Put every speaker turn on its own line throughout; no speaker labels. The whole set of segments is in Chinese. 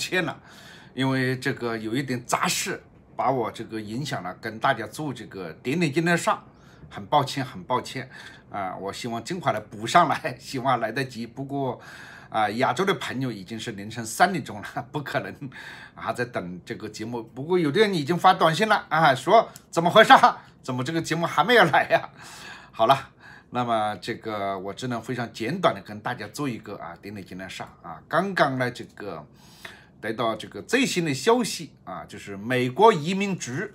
欠了，因为这个有一点杂事，把我这个影响了，跟大家做这个点点今天上，很抱歉，很抱歉啊！我希望尽快来补上来，希望来得及。不过啊，亚洲的朋友已经是凌晨三点钟了，不可能还在等这个节目。不过有的人已经发短信了啊，说怎么回事？怎么这个节目还没有来呀？好了，那么这个我只能非常简短的跟大家做一个啊，点点今天上啊，刚刚呢这个。得到这个最新的消息啊，就是美国移民局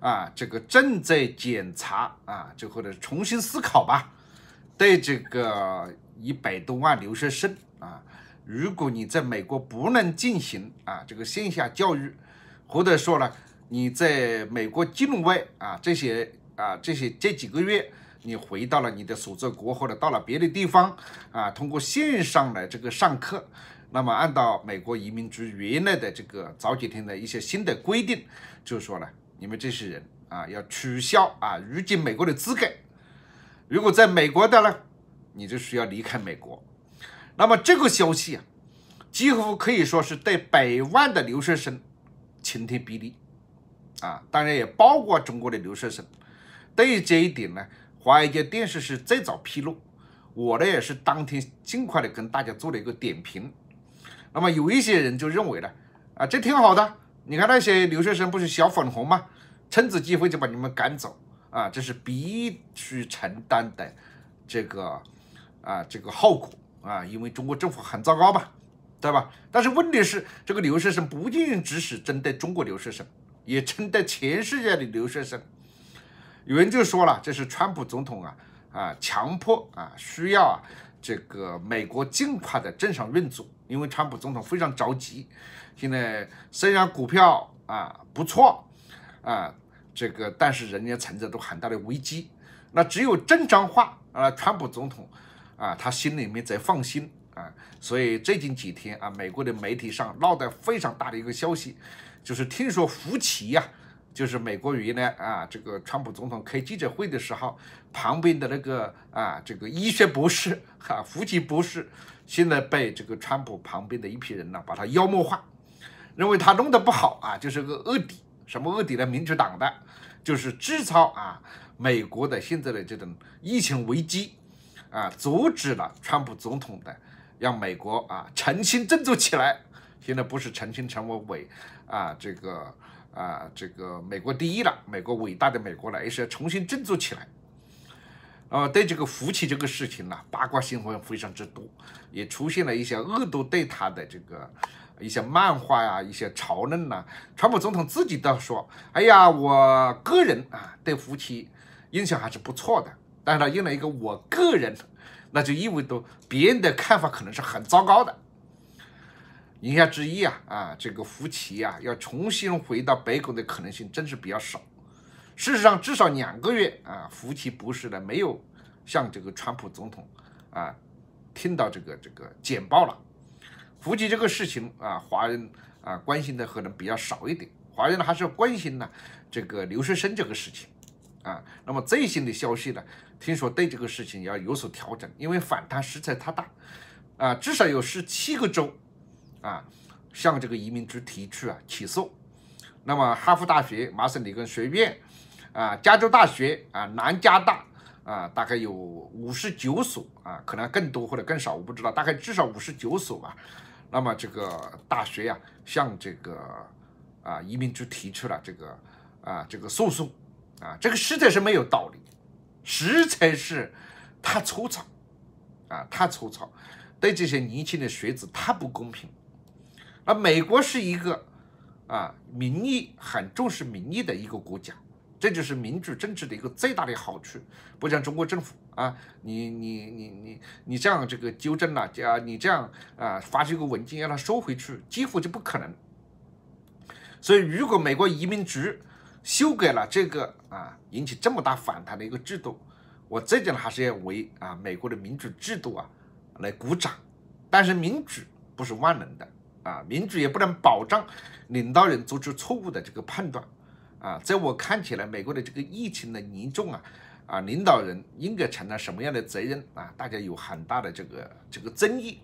啊，这个正在检查啊，就或者重新思考吧。对这个一百多万留学生啊，如果你在美国不能进行啊这个线下教育，或者说呢，你在美国境外啊这些啊这些这几个月你回到了你的所在国或者到了别的地方啊，通过线上来这个上课。那么，按照美国移民局原来的这个早几天的一些新的规定，就说呢，你们这些人啊，要取消啊入境美国的资格。如果在美国的呢，你就需要离开美国。那么这个消息啊，几乎可以说是对百万的留学生晴天霹雳啊，当然也包括中国的留学生。对于这一点呢，华尔街电视是最早披露，我呢也是当天尽快的跟大家做了一个点评。那么有一些人就认为呢，啊，这挺好的。你看那些留学生不是小粉红吗？趁此机会就把你们赶走啊，这是必须承担的这个啊这个后果啊，因为中国政府很糟糕嘛，对吧？但是问题是，这个留学生不仅仅只是针对中国留学生，也针对全世界的留学生。有人就说了，这是川普总统啊啊强迫啊需要啊这个美国尽快的正常运作。因为川普总统非常着急，现在虽然股票啊不错，啊这个，但是人家存在着很大的危机，那只有正常化啊，川普总统啊，他心里面才放心啊，所以最近几天啊，美国的媒体上闹得非常大的一个消息，就是听说福奇呀。就是美国原来啊，这个川普总统开记者会的时候，旁边的那个啊，这个医学博士哈，福奇博士，现在被这个川普旁边的一批人呢，把他妖魔化，认为他弄得不好啊，就是个恶底，什么恶底呢？民主党的，就是制造啊，美国的现在的这种疫情危机，啊，阻止了川普总统的让美国啊澄清振作起来，现在不是澄清成为伪啊这个。啊，这个美国第一了，美国伟大的美国了，也是要重新振作起来。呃，对这个福妻这个事情呢，八卦新闻非常之多，也出现了一些恶毒对他的这个一些漫画呀，一些嘲弄呐。川普总统自己倒说：“哎呀，我个人啊，对夫妻印象还是不错的。”但是他用了一个“我个人”，那就意味着别人的看法可能是很糟糕的。言下之意啊啊，这个福奇啊要重新回到白宫的可能性真是比较少。事实上，至少两个月啊，福奇不是的，没有向这个川普总统啊听到这个这个简报了。福奇这个事情啊，华人啊关心的可能比较少一点。华人呢，还是关心呢这个留学生这个事情啊。那么最新的消息呢，听说对这个事情要有所调整，因为反弹实在太大啊，至少有十七个州。啊，向这个移民局提出啊起诉，那么哈佛大学、麻省理工学院、啊加州大学啊南加大啊，大概有五十九所啊，可能更多或者更少，我不知道，大概至少五十九所吧。那么这个大学呀，向这个啊移民局提出了这个啊这个诉讼啊，这个实在是没有道理，实在是太粗糙啊，太粗糙，对这些年轻的学子太不公平。而美国是一个啊民意很重视民意的一个国家，这就是民主政治的一个最大的好处。不像中国政府啊，你你你你你这样这个纠正了，啊，你这样啊发出一个文件让它收回去，几乎就不可能。所以，如果美国移民局修改了这个啊引起这么大反弹的一个制度，我最终还是要为啊美国的民主制度啊来鼓掌。但是，民主不是万能的。啊，民主也不能保障领导人做出错误的这个判断。啊，在我看起来，美国的这个疫情的严重啊，啊，领导人应该承担什么样的责任啊？大家有很大的这个这个争议。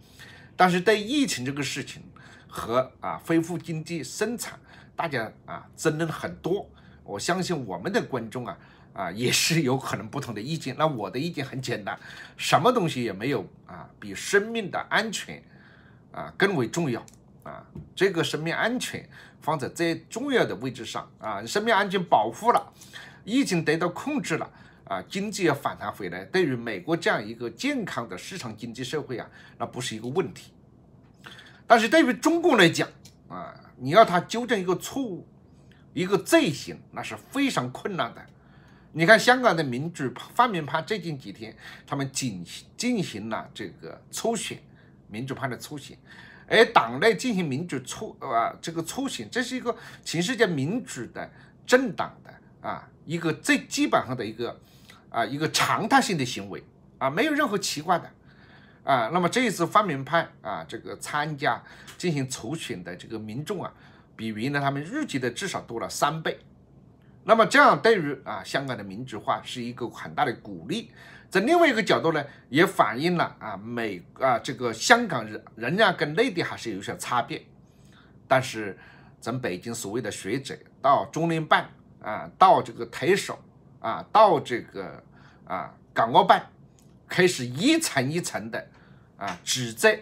但是对疫情这个事情和啊恢复经济生产，大家啊争论很多。我相信我们的观众啊啊也是有可能不同的意见。那我的意见很简单，什么东西也没有啊，比生命的安全啊更为重要。这个生命安全放在最重要的位置上啊！生命安全保护了，疫情得到控制了啊，经济要反弹回来，对于美国这样一个健康的市场经济社会啊，那不是一个问题。但是对于中共来讲啊，你要他纠正一个错误、一个罪行，那是非常困难的。你看香港的民主泛民派最近几天，他们行进行了这个初选，民主派的初选。而党内进行民主促啊，这个初选，这是一个全世界民主的政党的啊一个最基本上的一个啊一个常态性的行为啊，没有任何奇怪的啊。那么这一次泛民派啊，这个参加进行初选的这个民众啊，比原来他们预计的至少多了三倍。那么这样对于啊香港的民主化是一个很大的鼓励。在另外一个角度呢，也反映了啊美啊这个香港人仍然跟内地还是有些差别。但是从北京所谓的学者到中联办啊，到这个台手啊，到这个啊港澳办，开始一层一层的啊指责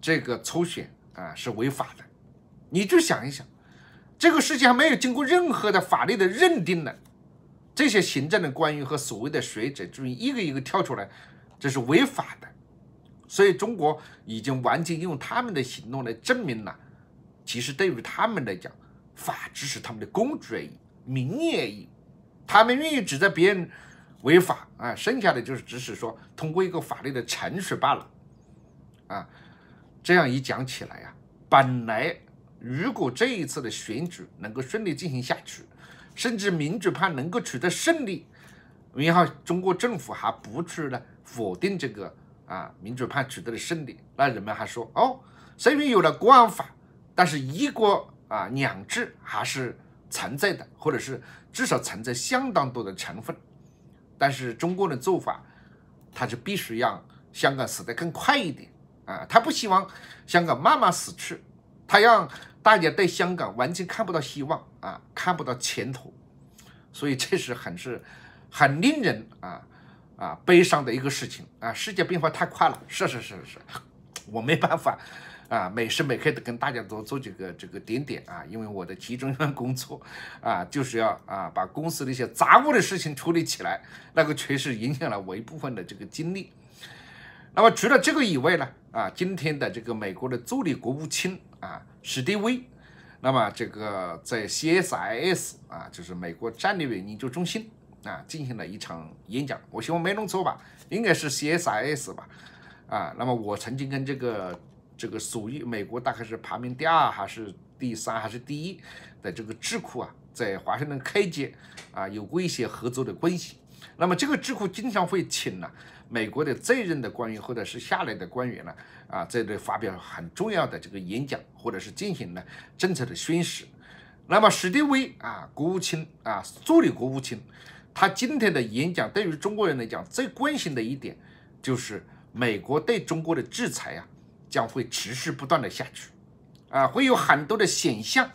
这个抽选啊是违法的。你就想一想。这个事情还没有经过任何的法律的认定呢，这些行政的官员和所谓的学者，注意一个一个跳出来，这是违法的。所以中国已经完全用他们的行动来证明了，其实对于他们来讲，法只是他们的工具而已、名义。而已。他们愿意指责别人违法啊，剩下的就是只是说通过一个法律的程序罢了。啊，这样一讲起来呀，本来。如果这一次的选举能够顺利进行下去，甚至民主派能够取得胜利，然后中国政府还不去呢否定这个啊民主派取得了胜利，那人们还说哦，虽然有了国安法，但是一国啊两制还是存在的，或者是至少存在相当多的成分。但是中国的做法，他就必须让香港死得更快一点啊，他不希望香港慢慢死去，他让。大家对香港完全看不到希望啊，看不到前途，所以这是很是，很令人啊啊悲伤的一个事情啊！世界变化太快了，是是是是，我没办法啊，每时每刻都跟大家多做几个这个点点啊，因为我的其中一份工作啊，就是要啊把公司的一些杂物的事情处理起来，那个确实影响了我一部分的这个精力。那么除了这个以外呢，啊今天的这个美国的助理国务卿啊。史蒂威。那么这个在 CSIS 啊，就是美国战略研究中心啊，进行了一场演讲。我希望没弄错吧，应该是 CSIS 吧？啊，那么我曾经跟这个这个属于美国大概是排名第二还是第三还是第一的这个智库啊，在华盛顿开街啊有过一些合作的关系。那么这个智库经常会请呢。美国的这一任的官员或者是下来的官员呢，啊，在对发表很重要的这个演讲，或者是进行了政策的宣示。那么史迪威啊，国务卿啊，助理国务卿，他今天的演讲对于中国人来讲最关心的一点，就是美国对中国的制裁啊，将会持续不断的下去，啊，会有很多的显象。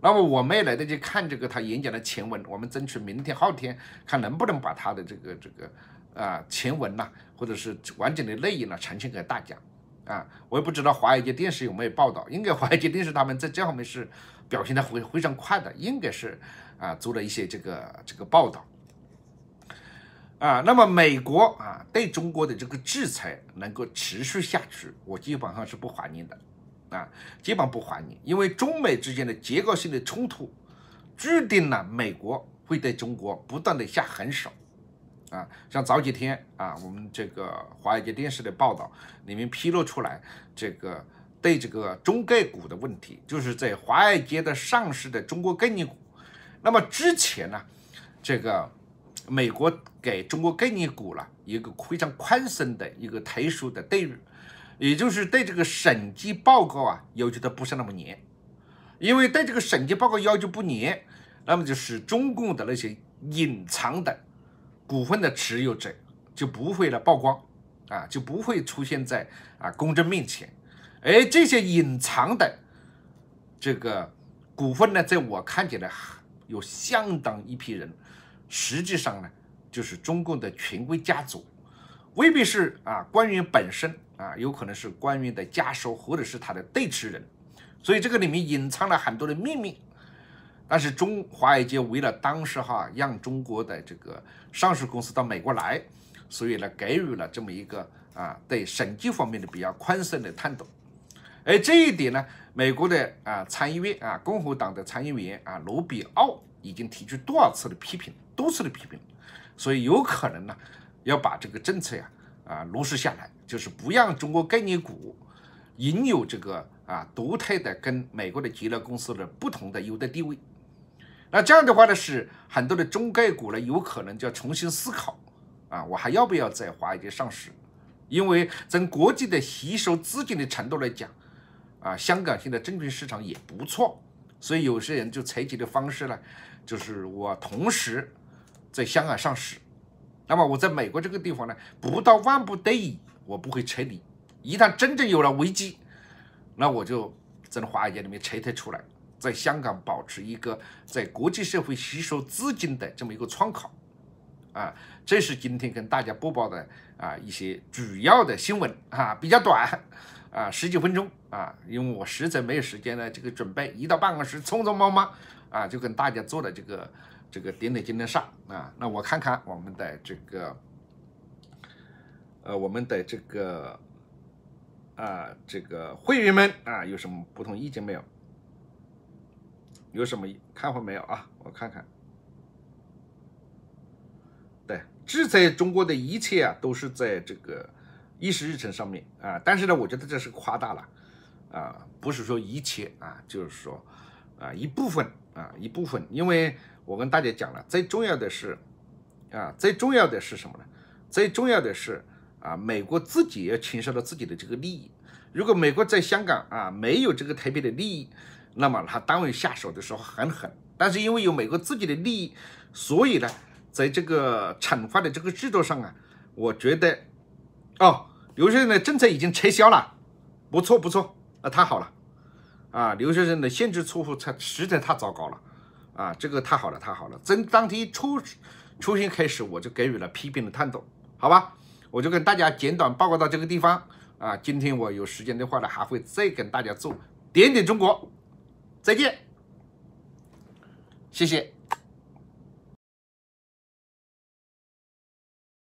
那么我们也来得及看这个他演讲的前文，我们争取明天后天看能不能把他的这个这个。啊，前文呐，或者是完整的内容呢，呈现给大家。啊，我也不知道华尔街电视有没有报道，应该华尔街电视他们在这方面是表现的非非常快的，应该是啊做了一些这个这个报道。啊，那么美国啊对中国的这个制裁能够持续下去，我基本上是不怀念的。啊，基本上不怀念，因为中美之间的结构性的冲突，注定了美国会对中国不断的下狠手。啊，像早几天啊，我们这个华尔街电视的报道里面披露出来，这个对这个中概股的问题，就是在华尔街的上市的中国概念股。那么之前呢，这个美国给中国概念股了一个非常宽松的一个特殊的待遇，也就是对这个审计报告啊要求的不是那么严。因为对这个审计报告要求不严，那么就是中共的那些隐藏的。股份的持有者就不会了曝光啊，就不会出现在啊公众面前。而这些隐藏的这个股份呢，在我看起来有相当一批人，实际上呢，就是中共的权贵家族，未必是啊官员本身啊，有可能是官员的家属或者是他的对持人。所以这个里面隐藏了很多的秘密。但是中华尔街为了当时哈让中国的这个上市公司到美国来，所以呢给予了这么一个啊对审计方面的比较宽松的探讨，而这一点呢，美国的啊参议院啊共和党的参议员啊罗比奥已经提出多少次的批评，多次的批评，所以有可能呢要把这个政策呀啊落实下来，就是不让中国概念股拥有这个啊独特的跟美国的杰乐公司的不同的优待地位。那这样的话呢，是很多的中概股呢，有可能就要重新思考啊，我还要不要在华尔街上市？因为从国际的吸收资金的程度来讲，啊，香港现在证券市场也不错，所以有些人就采取的方式呢，就是我同时在香港上市，那么我在美国这个地方呢，不到万不得已，我不会撤离，一旦真正有了危机，那我就在华尔街里面撤退出来。在香港保持一个在国际社会吸收资金的这么一个窗口，啊，这是今天跟大家播报的啊一些主要的新闻啊，比较短啊，十几分钟啊，因为我实在没有时间呢，这个准备一到办公室匆匆忙忙啊，就跟大家做了这个这个点点滴滴上啊，那我看看我们的这个呃我们的这个啊这个会员们啊有什么不同意见没有？有什么看法没有啊？我看看。对，制裁中国的一切啊，都是在这个议事日程上面啊。但是呢，我觉得这是夸大了啊，不是说一切啊，就是说啊一部分啊一部分。因为我跟大家讲了，最重要的是啊，最重要的是什么呢？最重要的是啊，美国自己要承受了自己的这个利益。如果美国在香港啊没有这个特别的利益，那么他单位下手的时候很狠，但是因为有美国自己的利益，所以呢，在这个惩罚的这个制度上啊，我觉得，哦，留学生的政策已经撤销了，不错不错，啊太好了，啊留学生的限制出户他实在太糟糕了，啊这个太好了太好了，从当天出出现开始，我就给予了批评的探讨，好吧，我就跟大家简短报告到这个地方啊，今天我有时间的话呢，还会再跟大家做点点中国。再见，谢谢。